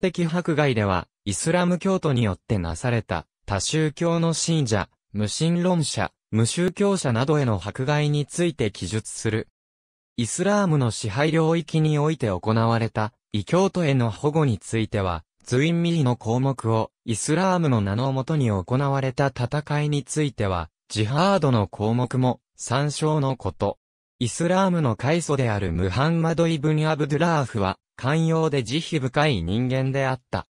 的迫害では、イスラム教徒によってなされた、多宗教の信者、無神論者、無宗教者などへの迫害について記述する。イスラームの支配領域において行われた、異教徒への保護については、ズインミーの項目を、イスラームの名のもとに行われた戦いについては、ジハードの項目も、参照のこと。イスラームの開祖であるムハンマド・イブニ・アブドゥラーフは、寛容で慈悲深い人間であった。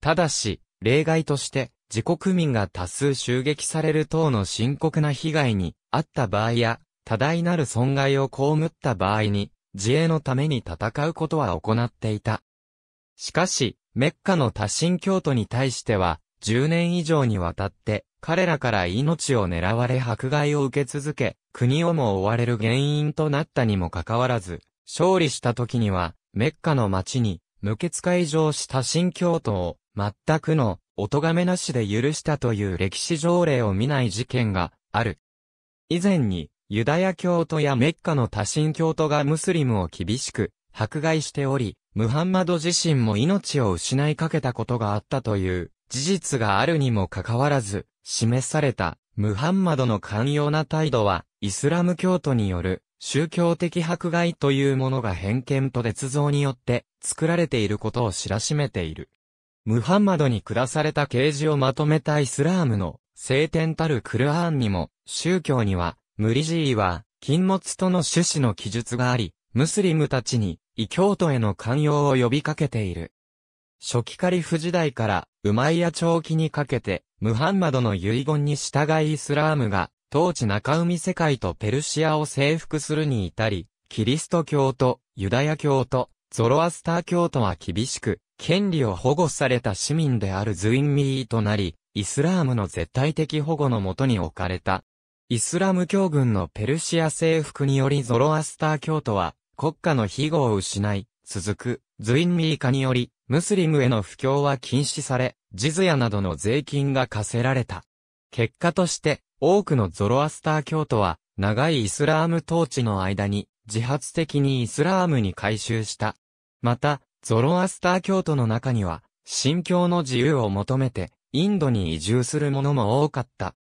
ただし、例外として、自国民が多数襲撃される等の深刻な被害に、あった場合や、多大なる損害を被った場合に、自衛のために戦うことは行っていた。しかし、メッカの多神教徒に対しては、10年以上にわたって、彼らから命を狙われ迫害を受け続け、国をも追われる原因となったにもかかわらず、勝利した時には、メッカの町に、無血開城した新教徒を、全くの、お咎めなしで許したという歴史条例を見ない事件がある。以前に、ユダヤ教徒やメッカの多神教徒がムスリムを厳しく迫害しており、ムハンマド自身も命を失いかけたことがあったという事実があるにもかかわらず、示された、ムハンマドの寛容な態度は、イスラム教徒による、宗教的迫害というものが偏見と絶造によって作られていることを知らしめている。ムハンマドに下された啓示をまとめたイスラームの聖典たるクルアーンにも、宗教には、ムリジーは、禁物との趣旨の記述があり、ムスリムたちに、異教徒への寛容を呼びかけている。初期カリフ時代から、ウマイヤ長期にかけて、ムハンマドの遺言に従いイスラームが、当地中海世界とペルシアを征服するに至り、キリスト教とユダヤ教とゾロアスター教とは厳しく、権利を保護された市民であるズインミーとなり、イスラームの絶対的保護のもとに置かれた。イスラム教軍のペルシア征服によりゾロアスター教徒は国家の庇護を失い、続くズインミー化により、ムスリムへの布教は禁止され、ジズヤなどの税金が課せられた。結果として、多くのゾロアスター教徒は、長いイスラーム統治の間に、自発的にイスラームに改宗した。また、ゾロアスター教徒の中には、信教の自由を求めて、インドに移住する者も多かった。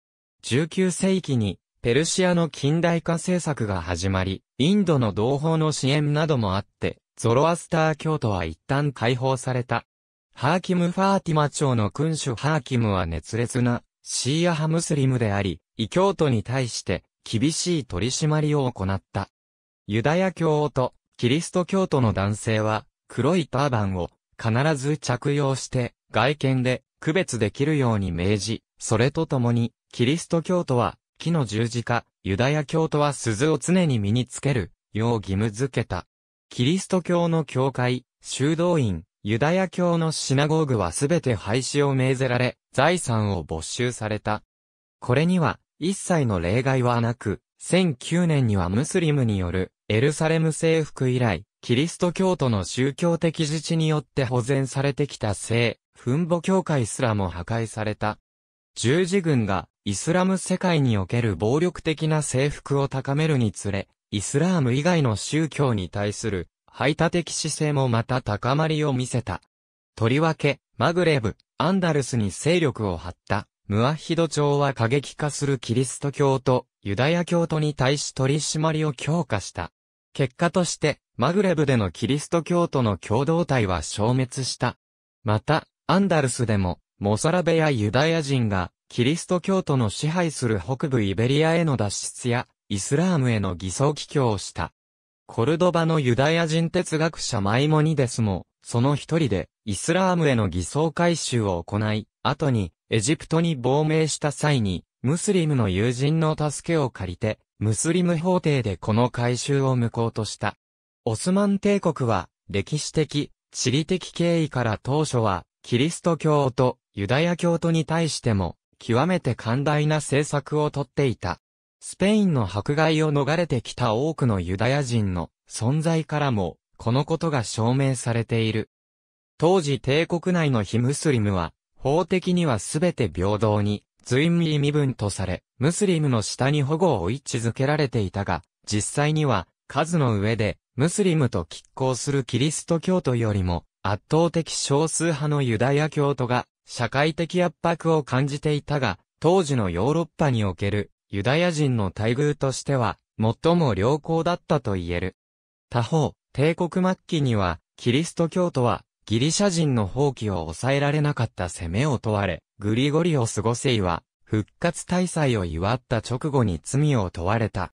19世紀に、ペルシアの近代化政策が始まり、インドの同胞の支援などもあって、ゾロアスター教徒は一旦解放された。ハーキム・ファーティマ朝の君主ハーキムは熱烈なシーア派ムスリムであり、異教徒に対して厳しい取り締まりを行った。ユダヤ教とキリスト教徒の男性は黒いターバンを必ず着用して外見で区別できるように命じ、それとともにキリスト教徒は木の十字架、ユダヤ教徒は鈴を常に身につけるよう義務付けた。キリスト教の教会、修道院、ユダヤ教のシナゴーグはすべて廃止を命ぜられ、財産を没収された。これには、一切の例外はなく、1009年にはムスリムによるエルサレム征服以来、キリスト教徒の宗教的自治によって保全されてきた聖、墳墓教会すらも破壊された。十字軍がイスラム世界における暴力的な征服を高めるにつれ、イスラーム以外の宗教に対する排他的姿勢もまた高まりを見せた。とりわけ、マグレブ、アンダルスに勢力を張った、ムアヒド朝は過激化するキリスト教とユダヤ教徒に対し取り締まりを強化した。結果として、マグレブでのキリスト教徒の共同体は消滅した。また、アンダルスでも、モサラベやユダヤ人が、キリスト教徒の支配する北部イベリアへの脱出や、イスラームへの偽装帰郷をした。コルドバのユダヤ人哲学者マイモニデスも、その一人で、イスラームへの偽装改修を行い、後に、エジプトに亡命した際に、ムスリムの友人の助けを借りて、ムスリム法廷でこの改修を無効とした。オスマン帝国は、歴史的、地理的経緯から当初は、キリスト教とユダヤ教徒に対しても、極めて寛大な政策をとっていた。スペインの迫害を逃れてきた多くのユダヤ人の存在からも、このことが証明されている。当時帝国内の非ムスリムは、法的にはすべて平等に、随意身分とされ、ムスリムの下に保護を位置づけられていたが、実際には、数の上で、ムスリムと拮抗するキリスト教徒よりも、圧倒的少数派のユダヤ教徒が、社会的圧迫を感じていたが、当時のヨーロッパにおける、ユダヤ人の待遇としては、最も良好だったと言える。他方、帝国末期には、キリスト教徒は、ギリシャ人の放棄を抑えられなかった攻めを問われ、グリゴリオス5世は、復活大祭を祝った直後に罪を問われた。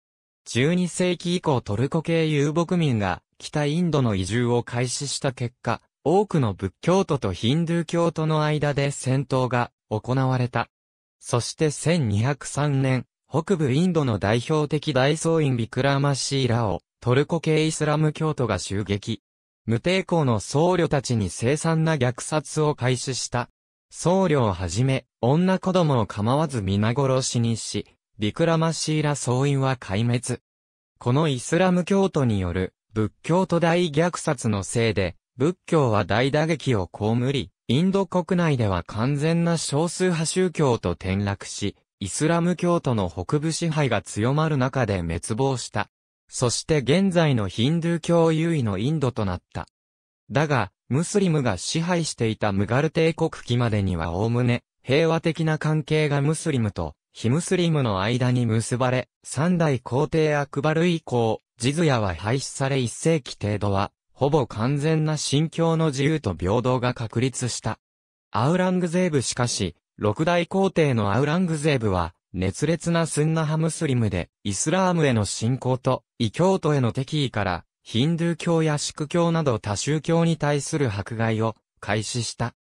12世紀以降トルコ系遊牧民が北インドの移住を開始した結果、多くの仏教徒とヒンドゥー教徒の間で戦闘が行われた。そして1203年、北部インドの代表的大僧院ビクラマシーラをトルコ系イスラム教徒が襲撃。無抵抗の僧侶たちに凄惨な虐殺を開始した。僧侶をはじめ、女子供を構わず皆殺しにし、ビクラマシーラ僧院は壊滅。このイスラム教徒による仏教と大虐殺のせいで、仏教は大打撃を被り、インド国内では完全な少数派宗教と転落し、イスラム教徒の北部支配が強まる中で滅亡した。そして現在のヒンドゥー教優位のインドとなった。だが、ムスリムが支配していたムガル帝国期までにはおおむね、平和的な関係がムスリムと、非ムスリムの間に結ばれ、三代皇帝アクバル以降、ジズヤは廃止され一世紀程度は、ほぼ完全な信教の自由と平等が確立した。アウラングゼーブしかし、六大皇帝のアウラングゼーブは、熱烈なスンナハムスリムで、イスラームへの信仰と、異教徒への敵意から、ヒンドゥー教やシク教など多宗教に対する迫害を開始した。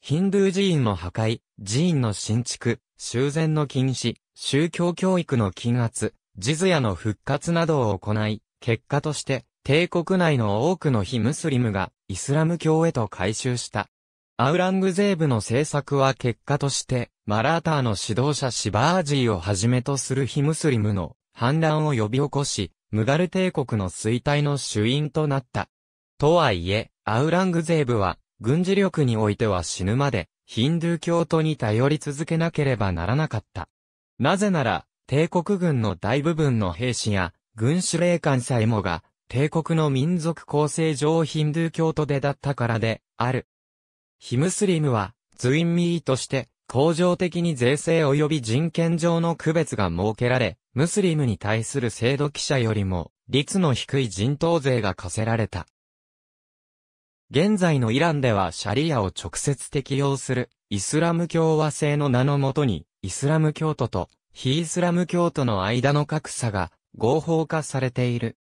ヒンドゥー寺院の破壊、寺院の新築、修繕の禁止、宗教教育の禁圧、ジズヤの復活などを行い、結果として、帝国内の多くの非ムスリムがイスラム教へと改修した。アウラングゼーブの政策は結果として、マラーターの指導者シバージーをはじめとするヒムスリムの反乱を呼び起こし、ムガル帝国の衰退の主因となった。とはいえ、アウラングゼーブは、軍事力においては死ぬまで、ヒンドゥー教徒に頼り続けなければならなかった。なぜなら、帝国軍の大部分の兵士や、軍司令官さえもが、帝国の民族構成上ヒンドゥー教徒でだったからで、ある。ヒムスリムは、ズインミーとして、恒常的に税制及び人権上の区別が設けられ、ムスリムに対する制度記者よりも、率の低い人頭税が課せられた。現在のイランではシャリアを直接適用する、イスラム共和制の名のもとに、イスラム教徒と、非イスラム教徒の間の格差が、合法化されている。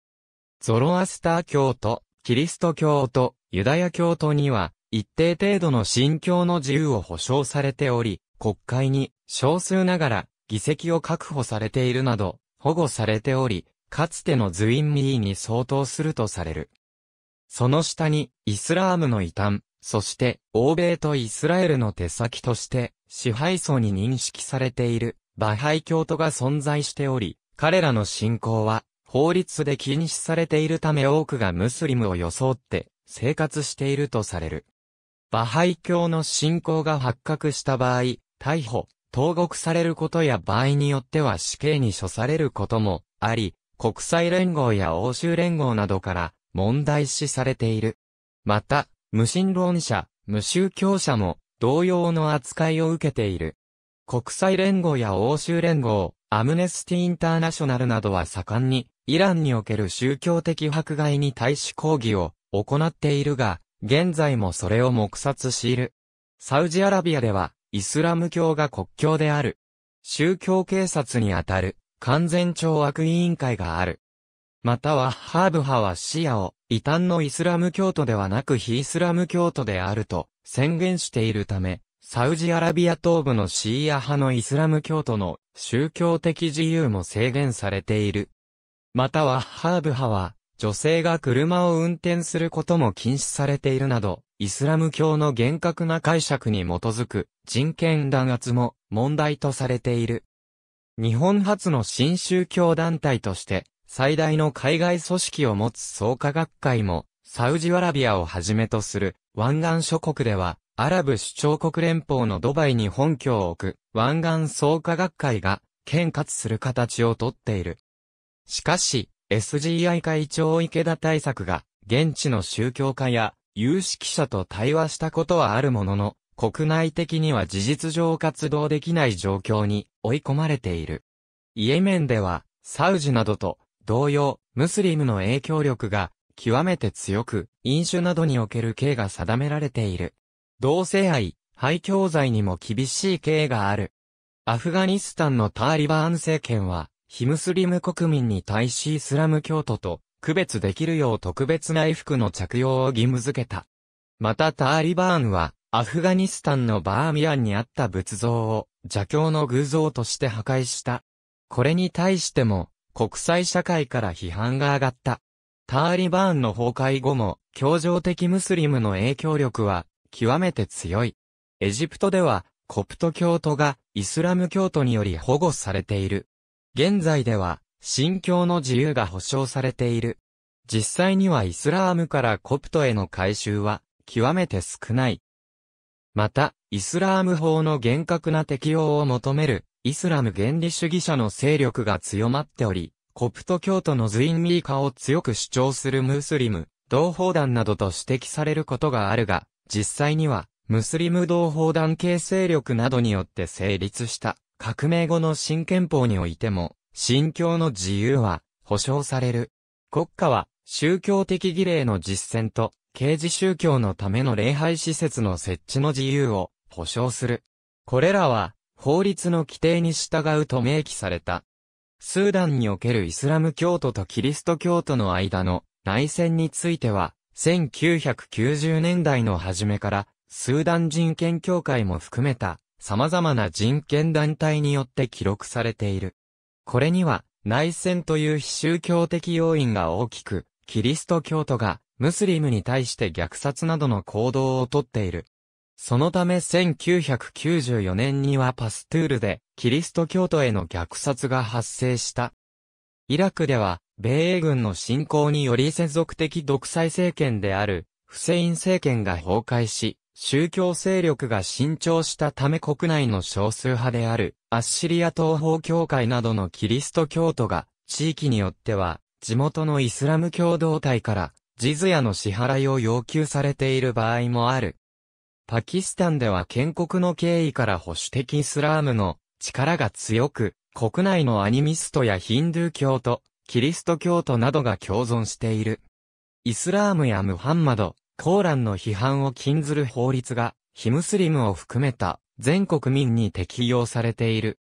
ゾロアスター教徒、キリスト教徒、ユダヤ教徒には、一定程度の信教の自由を保障されており、国会に少数ながら議席を確保されているなど、保護されており、かつてのズインミーに相当するとされる。その下に、イスラームの異端、そして、欧米とイスラエルの手先として、支配層に認識されている、バハイ教徒が存在しており、彼らの信仰は、法律で禁止されているため多くがムスリムを装って、生活しているとされる。バハイ教の信仰が発覚した場合、逮捕、投獄されることや場合によっては死刑に処されることもあり、国際連合や欧州連合などから問題視されている。また、無神論者、無宗教者も同様の扱いを受けている。国際連合や欧州連合、アムネスティ・インターナショナルなどは盛んに、イランにおける宗教的迫害に対し抗議を行っているが、現在もそれを黙殺している。サウジアラビアでは、イスラム教が国教である。宗教警察にあたる、完全懲悪委員会がある。または、ハーブ派はシアを、異端のイスラム教徒ではなく非イスラム教徒であると、宣言しているため、サウジアラビア東部のシーア派のイスラム教徒の宗教的自由も制限されている。または、ハーブ派は、女性が車を運転することも禁止されているなど、イスラム教の厳格な解釈に基づく人権弾圧も問題とされている。日本初の新宗教団体として最大の海外組織を持つ創価学会もサウジアラビアをはじめとする湾岸諸国ではアラブ首長国連邦のドバイに本拠を置く湾岸創価学会が兼轄する形をとっている。しかし、SGI 会長池田大作が、現地の宗教家や有識者と対話したことはあるものの、国内的には事実上活動できない状況に追い込まれている。イエメンでは、サウジなどと同様、ムスリムの影響力が極めて強く、飲酒などにおける刑が定められている。同性愛、廃教罪にも厳しい刑がある。アフガニスタンのターリバーン政権は、非ムスリム国民に対しイスラム教徒と区別できるよう特別な衣服の着用を義務付けた。またターリバーンは、アフガニスタンのバーミヤンにあった仏像を邪教の偶像として破壊した。これに対しても、国際社会から批判が上がった。ターリバーンの崩壊後も、協情的ムスリムの影響力は、極めて強い。エジプトでは、コプト教徒が、イスラム教徒により保護されている。現在では、信教の自由が保障されている。実際にはイスラームからコプトへの改修は、極めて少ない。また、イスラーム法の厳格な適用を求める、イスラム原理主義者の勢力が強まっており、コプト教徒のズインミー化を強く主張するムスリム、同胞団などと指摘されることがあるが、実際には、ムスリム同胞団系勢力などによって成立した革命後の新憲法においても、信教の自由は保障される。国家は宗教的儀礼の実践と、刑事宗教のための礼拝施設の設置の自由を保障する。これらは、法律の規定に従うと明記された。スーダンにおけるイスラム教徒とキリスト教徒の間の内戦については、1990年代の初めから、スーダン人権協会も含めた様々な人権団体によって記録されている。これには、内戦という非宗教的要因が大きく、キリスト教徒がムスリムに対して虐殺などの行動をとっている。そのため1994年にはパストゥールでキリスト教徒への虐殺が発生した。イラクでは、米英軍の侵攻により接続的独裁政権である、フセイン政権が崩壊し、宗教勢力が伸長したため国内の少数派である、アッシリア東方教会などのキリスト教徒が、地域によっては、地元のイスラム共同体から、ジズヤの支払いを要求されている場合もある。パキスタンでは建国の経緯から保守的イスラームの力が強く、国内のアニミストやヒンドゥー教徒、キリスト教徒などが共存している。イスラームやムハンマド、コーランの批判を禁ずる法律が、非ムスリムを含めた全国民に適用されている。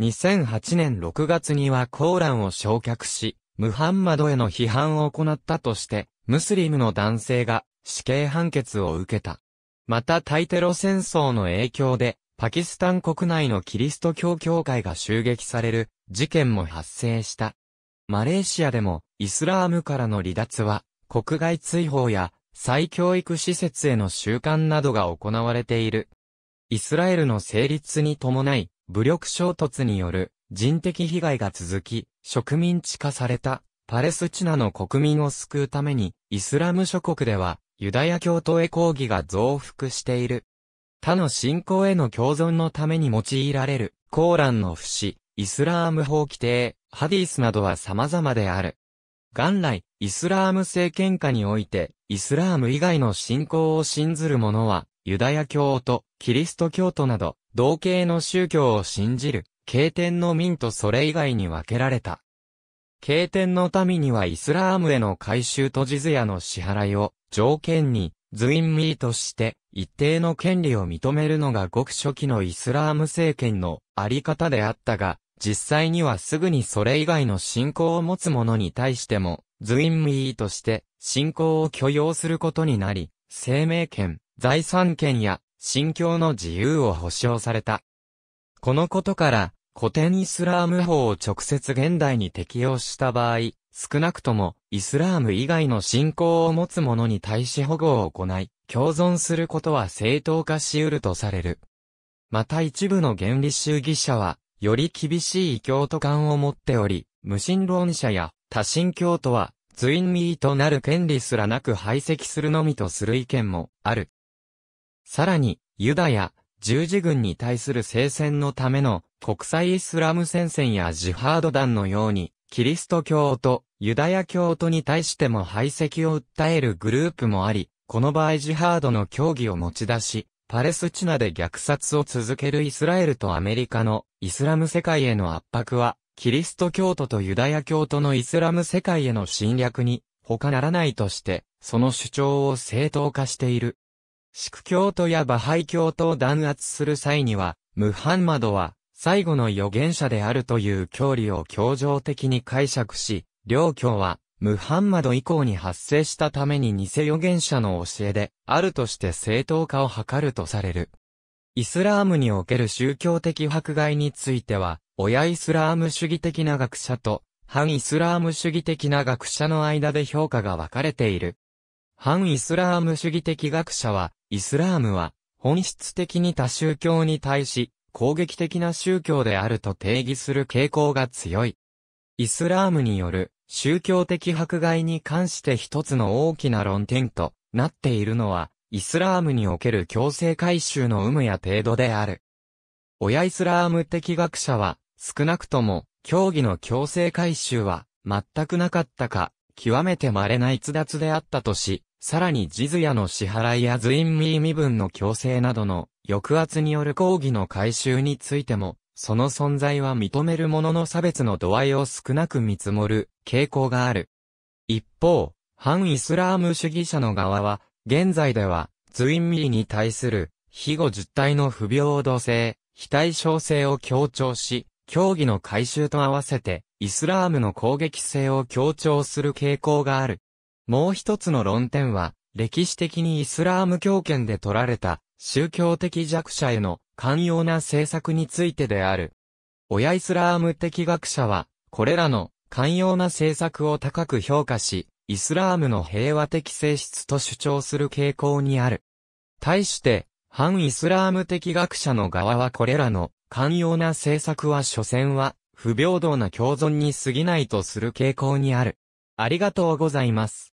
2008年6月にはコーランを焼却し、ムハンマドへの批判を行ったとして、ムスリムの男性が死刑判決を受けた。また大テロ戦争の影響で、パキスタン国内のキリスト教教会が襲撃される事件も発生した。マレーシアでもイスラームからの離脱は国外追放や再教育施設への習慣などが行われている。イスラエルの成立に伴い、武力衝突による人的被害が続き、植民地化されたパレスチナの国民を救うために、イスラム諸国ではユダヤ教徒へ抗議が増幅している。他の信仰への共存のために用いられるコーランの節、イスラーム法規定、ハディースなどは様々である。元来、イスラーム政権下において、イスラーム以外の信仰を信ずる者は、ユダヤ教とキリスト教徒など、同系の宗教を信じる、経典の民とそれ以外に分けられた。経典の民にはイスラームへの改修とジズヤの支払いを条件に、ズインミーとして一定の権利を認めるのがごく初期のイスラーム政権のあり方であったが、実際にはすぐにそれ以外の信仰を持つ者に対しても、ズインムイーとして信仰を許容することになり、生命権、財産権や信教の自由を保障された。このことから、古典イスラーム法を直接現代に適用した場合、少なくとも、イスラーム以外の信仰を持つ者に対し保護を行い、共存することは正当化し得るとされる。また一部の原理主義者は、より厳しい教徒感を持っており、無神論者や多神教徒は、随民となる権利すらなく排斥するのみとする意見もある。さらに、ユダヤ、十字軍に対する聖戦のための国際イスラム戦線やジハード団のように、キリスト教とユダヤ教徒に対しても排斥を訴えるグループもあり、この場合ジハードの教義を持ち出し、パレスチナで虐殺を続けるイスラエルとアメリカのイスラム世界への圧迫は、キリスト教徒とユダヤ教徒のイスラム世界への侵略に他ならないとして、その主張を正当化している。シク教徒やバハイ教徒を弾圧する際には、ムハンマドは最後の預言者であるという教理を強情的に解釈し、両教はムハンマド以降に発生したために偽預言者の教えで、あるとして正当化を図るとされる。イスラームにおける宗教的迫害については、親イスラーム主義的な学者と、反イスラーム主義的な学者の間で評価が分かれている。反イスラーム主義的学者は、イスラームは、本質的に多宗教に対し、攻撃的な宗教であると定義する傾向が強い。イスラームによる宗教的迫害に関して一つの大きな論点となっているのは、イスラームにおける強制改収の有無や程度である。親イスラーム的学者は、少なくとも、教義の強制改収は、全くなかったか、極めて稀な逸脱であったとし、さらにジズヤの支払いやズインミー身分の強制などの抑圧による抗議の改修についても、その存在は認めるものの差別の度合いを少なく見積もる傾向がある。一方、反イスラーム主義者の側は、現在では、ズインミーに対する、非語実態の不平等性、非対称性を強調し、競技の回収と合わせて、イスラームの攻撃性を強調する傾向がある。もう一つの論点は、歴史的にイスラーム教圏で取られた、宗教的弱者への寛容な政策についてである。親イスラーム的学者は、これらの寛容な政策を高く評価し、イスラームの平和的性質と主張する傾向にある。対して、反イスラーム的学者の側はこれらの寛容な政策は所詮は不平等な共存に過ぎないとする傾向にある。ありがとうございます。